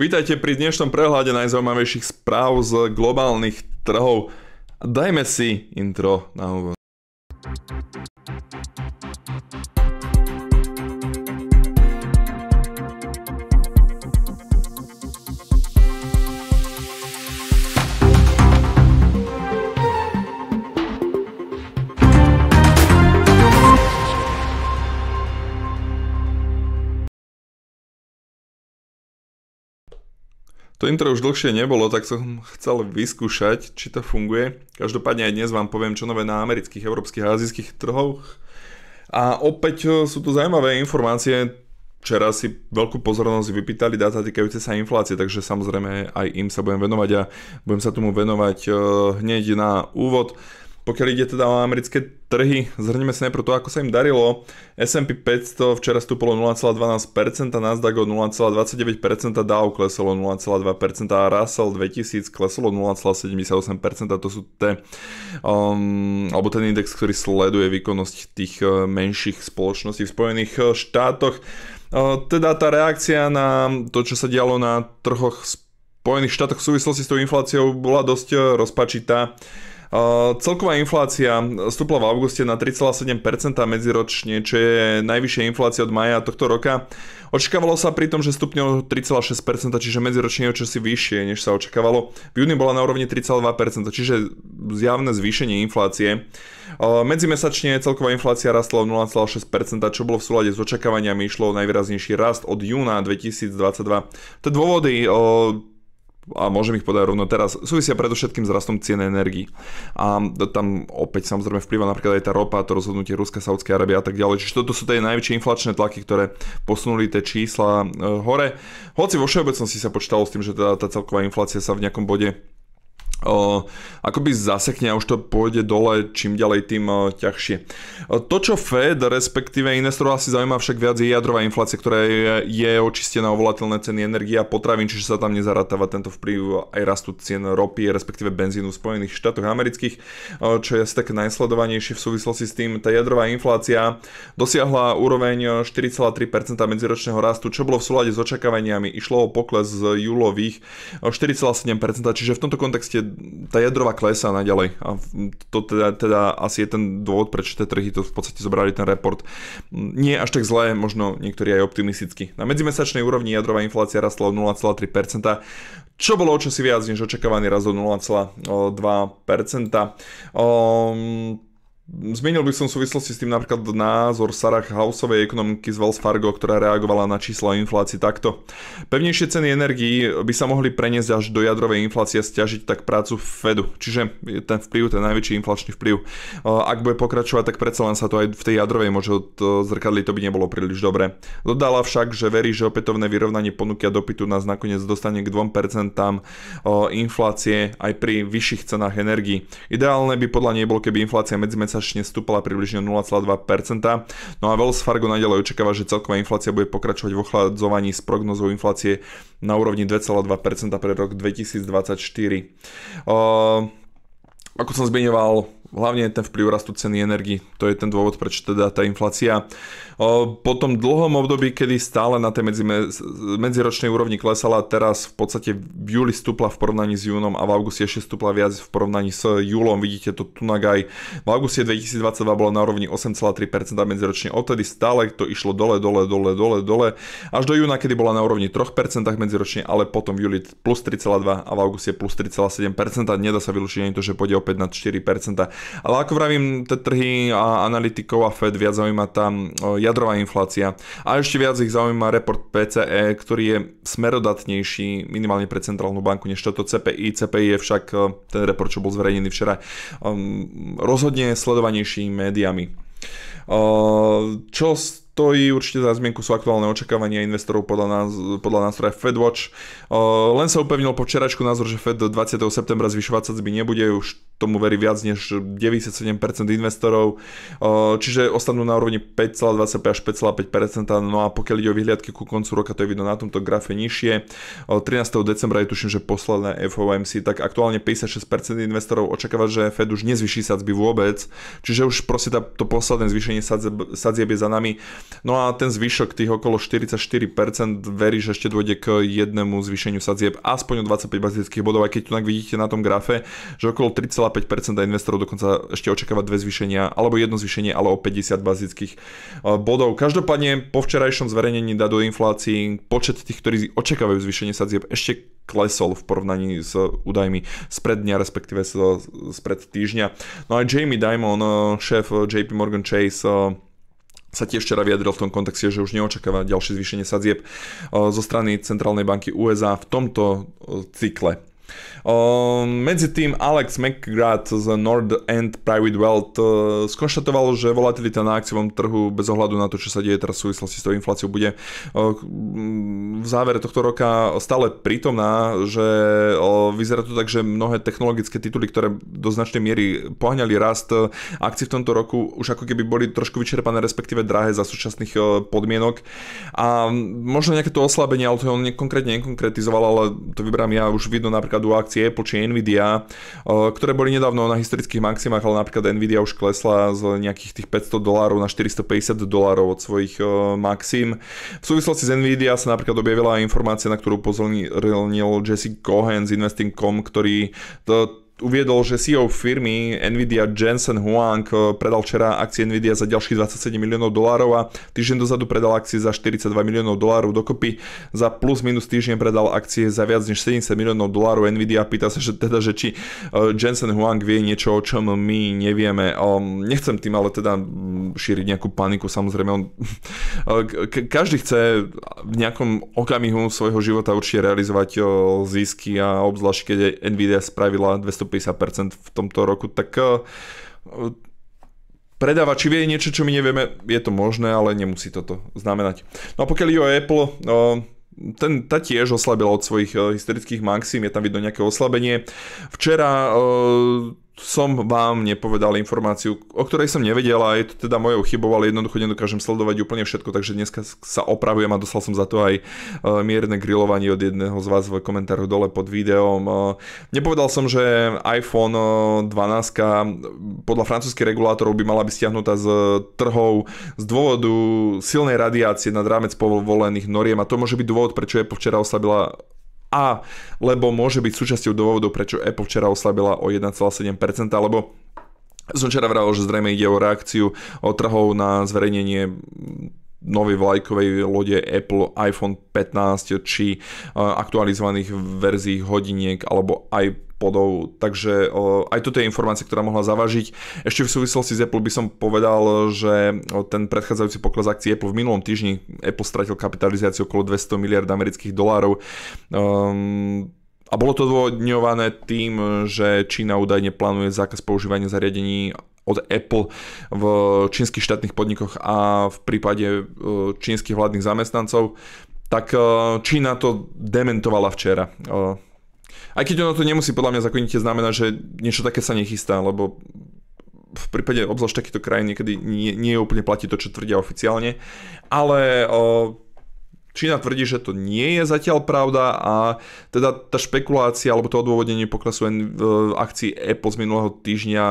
Vítajte pri dnešnom prehľade najzaujímavejších správ z globálnych trhov. Dajme si intro na úvod. To intro už dlhšie nebolo, tak som chcel vyskúšať, či to funguje. Každopádne aj dnes vám poviem, čo nové na amerických, európskych a azijských trhoch. A opäť eh, sú tu zaujímavé informácie. Včera si veľkú pozornosť vypýtali dáta týkajúce sa inflácie, takže samozrejme aj im sa budem venovať a budem sa tomu venovať eh, hneď na úvod. Pokiaľ ide teda o americké trhy, zhrneme sa najprv to, ako sa im darilo. S&P 500 včera stúpolo 0,12%, Nasdaq o 0,29%, Dow kleslo 0,2% a Russell 2000 kleslo 0,78%. To sú te, um, alebo ten index, ktorý sleduje výkonnosť tých eh, menších spoločností v Spojených eh, štátoch. Eh, teda tá reakcia na to, čo sa dialo na trhoch Spojených štátoch v súvislosti s tou infláciou bola dosť rozpačitá. Celková inflácia stúpla v auguste na 3,7% medziročne, čo je najvyššia inflácia od maja tohto roka. Očakávalo sa pri tom, že stupňov 3,6%, čiže medziročne je čosi vyššie, než sa očakávalo. V júni bola na úrovni 3,2%, čiže zjavné zvýšenie inflácie. Medzimesačne celková inflácia rastla o 0,6%, čo bolo v súlade s očakávaniami, išlo o najvýraznejší rast od júna 2022. Tie dôvody a môžem ich podať rovno teraz, súvisia predovšetkým s rastom cien energii. A tam opäť samozrejme vplyva napríklad aj tá ropa, to rozhodnutie Ruska, Saudskej Arábie a tak ďalej. Čiže toto sú tie najväčšie inflačné tlaky, ktoré posunuli tie čísla e, hore. Hoci vo všeobecnosti sa počítalo s tým, že teda tá celková inflácia sa v nejakom bode O, akoby zasekne a už to pôjde dole čím ďalej tým o, ťažšie. O, to, čo Fed, respektíve investorov asi zaujíma však viac je jadrová inflácia, ktorá je, je očistená o volatilné ceny energie a potravín, čiže sa tam nezaratáva tento vplyv aj rastu cien ropy, respektíve benzínu v Spojených štátoch amerických, o, čo je asi tak najsledovanejšie v súvislosti s tým. Tá jadrová inflácia dosiahla úroveň 4,3% medziročného rastu, čo bolo v súlade s očakávaniami. Išlo o pokles z júlových 4,7%, čiže v tomto kontexte tá jadrová klesá naďalej. A to teda, teda asi je ten dôvod, prečo tie trhy to v podstate zobrali ten report. Nie až tak zlé, možno niektorí aj optimisticky. Na medzimesačnej úrovni jadrová inflácia rastla o 0,3%, čo bolo o čosi viac než očakávaný raz o 0,2%. Um, Zmenil by som v súvislosti s tým napríklad názor Sarah Houseovej ekonomiky z Wells Fargo, ktorá reagovala na čísla o inflácii takto. Pevnejšie ceny energií by sa mohli preniesť až do jadrovej inflácie a stiažiť tak prácu Fedu. Čiže ten vplyv, ten najväčší inflačný vplyv. Ak bude pokračovať, tak predsa len sa to aj v tej jadrovej môže e, zrkadliť, to by nebolo príliš dobre. Dodala však, že verí, že opätovné vyrovnanie ponuky a dopytu nás nakoniec dostane k 2% e, inflácie aj pri vyšších cenách energií. Ideálne by podľa nej bolo, keby inflácia medzimesačne mesačne stúpala približne 0,2%. No a Wells Fargo nadalej očakáva, že celková inflácia bude pokračovať v ochladzovaní s prognozou inflácie na úrovni 2,2% pre rok 2024. Uh, ehm, ako som zmiňoval, Hlavne ten vplyv rastu ceny energii, to je ten dôvod, prečo teda tá inflácia po tom dlhom období, kedy stále na tej medzi, medziročnej úrovni klesala, teraz v podstate v júli stúpla v porovnaní s júnom a v auguste ešte stúpla viac v porovnaní s júlom. Vidíte to tu na gaj. V auguste 2022 bola na úrovni 8,3% medziročne, odtedy stále to išlo dole, dole, dole, dole, dole, až do júna, kedy bola na úrovni 3% medziročne, ale potom v júli plus 3,2 a v auguste plus 3,7%. Nedá sa vylúčiť ani to, že pôjde opäť na 4%. Ale ako vravím, tie trhy a analytikov a Fed viac zaujíma tam jadrová inflácia. A ešte viac ich zaujíma report PCE, ktorý je smerodatnejší minimálne pre centrálnu banku než toto CPI. CPI je však ten report, čo bol zverejnený včera, rozhodne sledovanejší médiami. Čo stojí určite za zmienku sú aktuálne očakávania investorov podľa, nás, podľa nástroja FedWatch. Len sa upevnil po včerajšku názor, že Fed do 20. septembra zvyšovať sadzby nebude, už tomu verí viac než 97% investorov, čiže ostanú na úrovni 5,25 až 5,5%, no a pokiaľ ide o vyhliadky ku koncu roka, to je vidno na tomto grafe nižšie. 13. decembra je tuším, že posledné FOMC, tak aktuálne 56% investorov očakáva, že Fed už nezvyší sadzby vôbec, čiže už proste to posledné zvýšenie sadzieb je za nami. No a ten zvyšok tých okolo 44% verí, že ešte dôjde k jednému zvýšeniu sadzieb aspoň o 25 bazických bodov, aj keď tu tak vidíte na tom grafe, že okolo 3,5% investorov dokonca ešte očakáva dve zvýšenia, alebo jedno zvýšenie, ale o 50 bazických eh, bodov. Každopádne po včerajšom zverejnení dadu inflácií počet tých, ktorí očakávajú zvýšenie sadzieb ešte klesol v porovnaní s údajmi spred dňa, respektíve spred týždňa. No aj Jamie Dimon, eh, šéf eh, JP Morgan Chase, sa tiež včera vyjadril v tom kontexte, že už neočakáva ďalšie zvýšenie sadzieb eh, zo strany Centrálnej banky USA v tomto eh, cykle medzi tým Alex McGrath z Nord End Private Wealth e, skonštatoval, že volatilita na akciovom trhu bez ohľadu na to, čo sa deje teraz v súvislosti s tou infláciou, bude e, v závere tohto roka stále prítomná, že e, vyzerá to tak, že mnohé technologické tituly, ktoré do značnej miery pohňali rast akcií v tomto roku, už ako keby boli trošku vyčerpané, respektíve drahé za súčasných podmienok. A možno nejaké to oslabenie, ale to on konkrétne nekonkretizoval, ale to vyberám ja, už vidno napríklad príkladu akcie Apple či Nvidia, eh, ktoré boli nedávno na historických maximách, ale napríklad Nvidia už klesla z nejakých tých 500 dolárov na 450 dolárov od svojich eh, maxim. V súvislosti s Nvidia sa napríklad objavila informácia, na ktorú upozornil Jesse Cohen z Investing.com, ktorý to, uviedol, že CEO firmy Nvidia Jensen Huang eh, predal včera akcie Nvidia za ďalších 27 miliónov dolárov a týždeň dozadu predal akcie za 42 miliónov dolárov dokopy. Za plus minus týždeň predal akcie za viac než 70 miliónov dolárov Nvidia. Pýta sa že teda, že či eh, Jensen Huang vie niečo, o čom my nevieme. Ehm, nechcem tým ale teda mm, šíriť nejakú paniku, samozrejme. On, eh, každý chce v nejakom okamihu svojho života určite realizovať zisky a obzvlášť, keď Nvidia spravila 200 150% v tomto roku, tak eh, predávači vie niečo, čo my nevieme, je to možné, ale nemusí toto znamenať. No a pokiaľ je o Apple, eh, ten, tá tiež oslabila od svojich historických eh, maxim, je tam vidno nejaké oslabenie. Včera som vám nepovedal informáciu, o ktorej som nevedel a je to teda mojou chybou, ale jednoducho nedokážem sledovať úplne všetko, takže dneska sa opravujem a dostal som za to aj e, mierne grillovanie od jedného z vás v komentároch dole pod videom. E, nepovedal som, že iPhone 12 e, podľa francúzskych regulátorov by mala byť stiahnutá z trhov z dôvodu silnej radiácie nad rámec povolených noriem a to môže byť dôvod, prečo je včera oslabila a lebo môže byť súčasťou dôvodov, prečo Apple včera oslabila o 1,7%, lebo som včera vral, že zrejme ide o reakciu o trhov na zverejnenie novej vlajkovej lode Apple iPhone 15 či e, aktualizovaných verzií hodiniek alebo aj podov. Takže e, aj toto je informácia, ktorá mohla zavažiť. Ešte v súvislosti s Apple by som povedal, že e, ten predchádzajúci pokles akcií Apple v minulom týždni Apple stratil kapitalizáciu okolo 200 miliard amerických dolárov. Um, a bolo to dôvodňované tým, že Čína údajne plánuje zákaz používania zariadení od Apple v čínskych štátnych podnikoch a v prípade e, čínskych vládnych zamestnancov, tak e, Čína to dementovala včera. E, aj keď ono to nemusí podľa mňa zakonite znamená, že niečo také sa nechystá, lebo v prípade obzvlášť takýchto krajín niekedy nie, nie úplne platí to, čo tvrdia oficiálne, ale Čína tvrdí, že to nie je zatiaľ pravda a teda tá špekulácia alebo to odôvodnenie poklesu eh, akcii Apple z minulého týždňa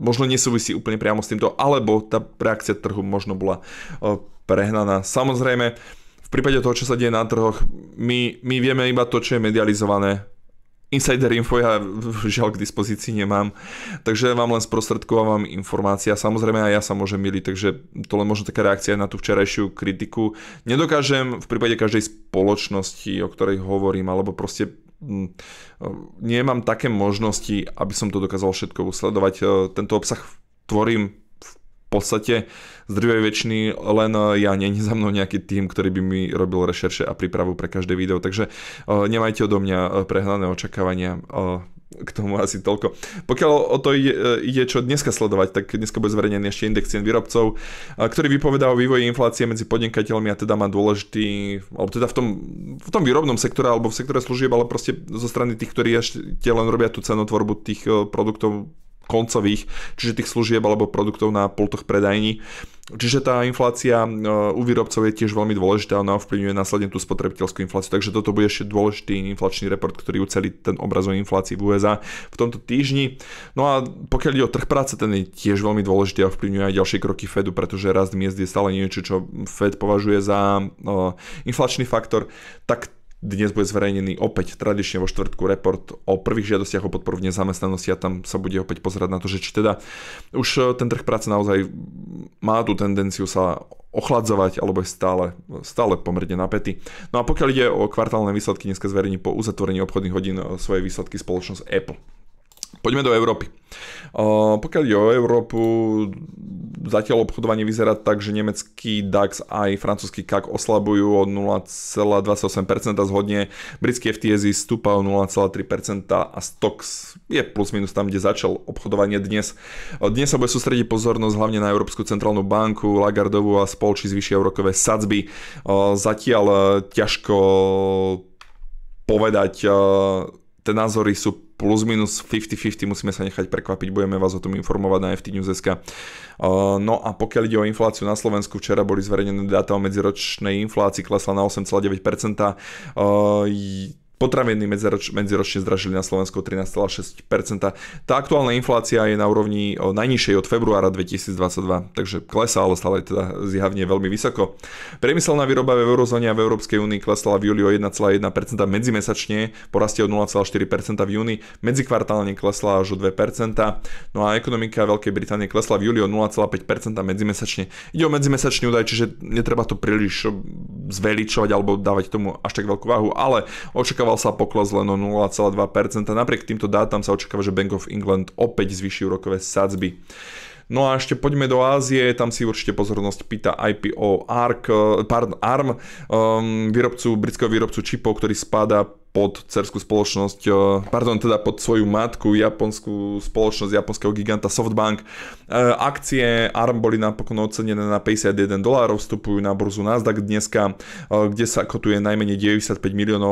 možno nesúvisí úplne priamo s týmto, alebo tá reakcia trhu možno bola eh, prehnaná. Samozrejme, v prípade toho, čo sa deje na trhoch, my, my vieme iba to, čo je medializované Insider info ja žiaľ k dispozícii nemám, takže vám len sprostredkovávam informácia. Samozrejme aj ja sa môžem miliť, takže to len možno taká reakcia na tú včerajšiu kritiku. Nedokážem v prípade každej spoločnosti, o ktorej hovorím, alebo proste mm, nemám také možnosti, aby som to dokázal všetko usledovať. E, tento obsah tvorím podstate z drvej väčšiny len eh, ja, nie je za mnou nejaký tým, ktorý by mi robil rešerše a prípravu pre každé video, takže eh, nemajte odo mňa eh, prehnané očakávania k tomu asi toľko. Pokiaľ o to ide, ide čo dneska sledovať, tak dneska bude zverejnený ešte index cien výrobcov, ktorý vypovedá o vývoji inflácie medzi podnikateľmi a teda má dôležitý, alebo teda v tom, v tom výrobnom sektore alebo v sektore služieb, ale proste zo strany tých, ktorí ešte len robia tú cenotvorbu tých produktov koncových, čiže tých služieb alebo produktov na pultoch predajní. Čiže tá inflácia e, u výrobcov je tiež veľmi dôležitá, ona ovplyvňuje následne tú spotrebiteľskú infláciu. Takže toto bude ešte dôležitý inflačný report, ktorý ucelí ten obraz o inflácii v USA v tomto týždni. No a pokiaľ ide o trh práce, ten je tiež veľmi dôležitý a ovplyvňuje aj ďalšie kroky Fedu, pretože rast miest je stále niečo, čo Fed považuje za e, inflačný faktor. Tak dnes bude zverejnený opäť tradične vo štvrtku report o prvých žiadostiach o podporu v nezamestnanosti a tam sa bude opäť pozerať na to, že či teda už e, ten trh práce naozaj má tú tendenciu sa ochladzovať alebo je stále, stále pomerne napätý. No a pokiaľ ide o kvartálne výsledky, dneska zverejní po uzatvorení obchodných hodín e, svoje výsledky spoločnosť Apple. Poďme do Európy. Pokiaľ ide o Európu, zatiaľ obchodovanie vyzerá tak, že nemecký DAX aj francúzsky CAC oslabujú o 0,28% zhodne britský FTSE stúpa o 0,3% a Stox je plus minus tam, kde začal obchodovanie dnes. Dnes sa bude sústrediť pozornosť hlavne na Európsku centrálnu banku, Lagardovú a spolčí vyššie úrokové sadzby. Zatiaľ e, ťažko povedať, tie názory sú plus minus 50-50, musíme sa nechať prekvapiť, budeme vás o tom informovať na FT News.sk. Uh, no a pokiaľ ide o infláciu na Slovensku, včera boli zverejnené dáta o medziročnej inflácii, klesla na 8,9%. Potraviny medziroč, medziročne zdražili na Slovensku 13,6%. Tá aktuálna inflácia je na úrovni najnižšej od februára 2022, takže klesá, ale stále teda zjavne veľmi vysoko. Priemyselná výroba v eurozóne a v Európskej únii klesla v júli o 1,1% medzimesačne, porastie o 0,4% v júni, medzikvartálne klesla až o 2%, no a ekonomika Veľkej Británie klesla v júli o 0,5% medzimesačne. Ide o medzimesačný údaj, čiže netreba to príliš zveličovať alebo dávať tomu až tak veľkú váhu, ale očakáva očakával sa pokles len o 0,2%. Napriek týmto dátam sa očakáva, že Bank of England opäť zvyší úrokové sadzby. No a ešte poďme do Ázie, tam si určite pozornosť pýta IPO ARK, eh, pardon, ARM, um, výrobcu, britského výrobcu čipov, ktorý spadá pod cerskú spoločnosť, eh, pardon, teda pod svoju matku, japonskú spoločnosť japonského giganta Softbank. Eh, akcie ARM boli napokon ocenené na 51 dolárov, vstupujú na burzu Nasdaq dneska, eh, kde sa kotuje najmenej 95 miliónov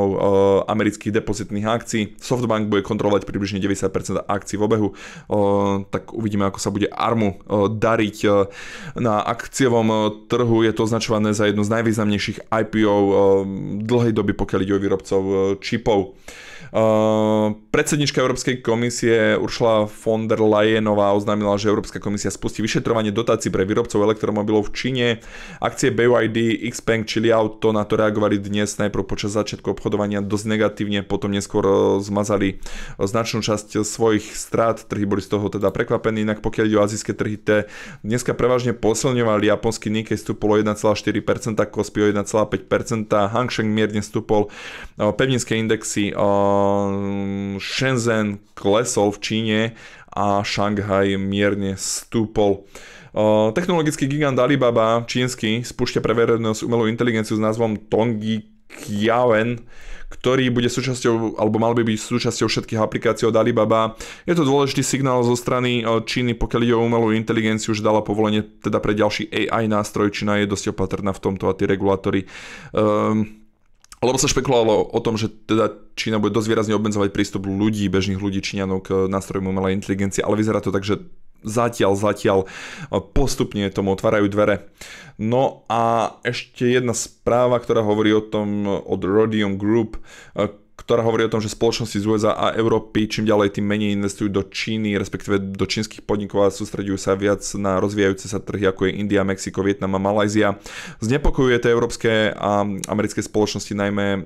amerických depozitných akcií. Softbank bude kontrolovať približne 90% akcií v obehu, tak uvidíme, ako sa bude ARMu dariť na akciovom trhu. Je to označované za jedno z najvýznamnejších IPO dlhej doby, pokiaľ ide o výrobcov čipov Eh, predsednička Európskej komisie Uršla von der Leyenová oznámila, že Európska komisia spustí vyšetrovanie dotácií pre výrobcov elektromobilov v Číne. Akcie BYD, Xpeng či auto na to reagovali dnes najprv počas začiatku obchodovania dosť negatívne, potom neskôr eh, zmazali eh, značnú časť svojich strát, trhy boli z toho teda prekvapení, inak pokiaľ ide o azijské trhy, te dneska prevažne posilňovali, japonský Nikkei stúpol o 1,4%, Kospi o 1,5%, Hang Seng mierne stúpol, pevninské indexy Ehm, Shenzhen klesol v Číne a Šanghaj mierne stúpol. Ehm, technologický gigant Alibaba, čínsky, spúšťa pre verejnosť umelú inteligenciu s názvom Tongi Kiawen, ktorý bude súčasťou, alebo mal by byť súčasťou všetkých aplikácií od Alibaba. Je to dôležitý signál zo strany e, Číny, pokiaľ ide o umelú inteligenciu, už dala povolenie teda pre ďalší AI nástroj. Čína je dosť opatrná v tomto a tí regulátory um, lebo sa špekulovalo o tom, že teda Čína bude dosť výrazne obmedzovať prístup ľudí, bežných ľudí Číňanov k nástrojom umelej inteligencie, ale vyzerá to tak, že zatiaľ, zatiaľ postupne tomu otvárajú dvere. No a ešte jedna správa, ktorá hovorí o tom od Rodion Group, ktorá hovorí o tom, že spoločnosti z USA a Európy čím ďalej tým menej investujú do Číny, respektíve do čínskych podnikov a sústredujú sa viac na rozvíjajúce sa trhy, ako je India, Mexiko, Vietnam a Malajzia. Znepokojuje to európske a americké spoločnosti najmä e,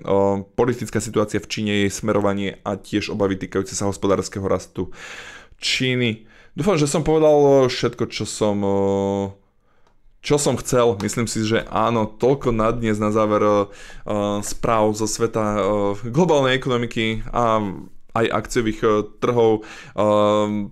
politická situácia v Číne, jej smerovanie a tiež obavy týkajúce sa hospodárskeho rastu Číny. Dúfam, že som povedal všetko, čo som... E, čo som chcel. Myslím si, že áno, toľko na dnes na záver uh, správ zo sveta uh, globálnej ekonomiky a aj akciových uh, trhov. Uh,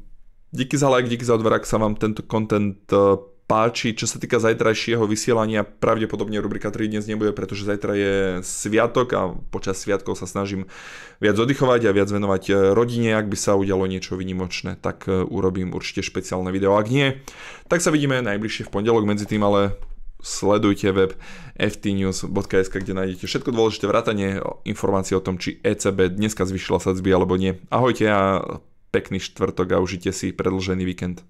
díky za like, díky za odver, ak sa vám tento content uh, páči, čo sa týka zajtrajšieho vysielania, pravdepodobne rubrika 3 dnes nebude, pretože zajtra je sviatok a počas sviatkov sa snažím viac oddychovať a viac venovať e, rodine. Ak by sa udialo niečo vynimočné, tak e, urobím určite špeciálne video. Ak nie, tak sa vidíme najbližšie v pondelok. Medzi tým ale sledujte web ftnews.sk, kde nájdete všetko dôležité vrátanie informácie o tom, či ECB dneska zvyšila sadzby alebo nie. Ahojte a pekný štvrtok a užite si predlžený víkend.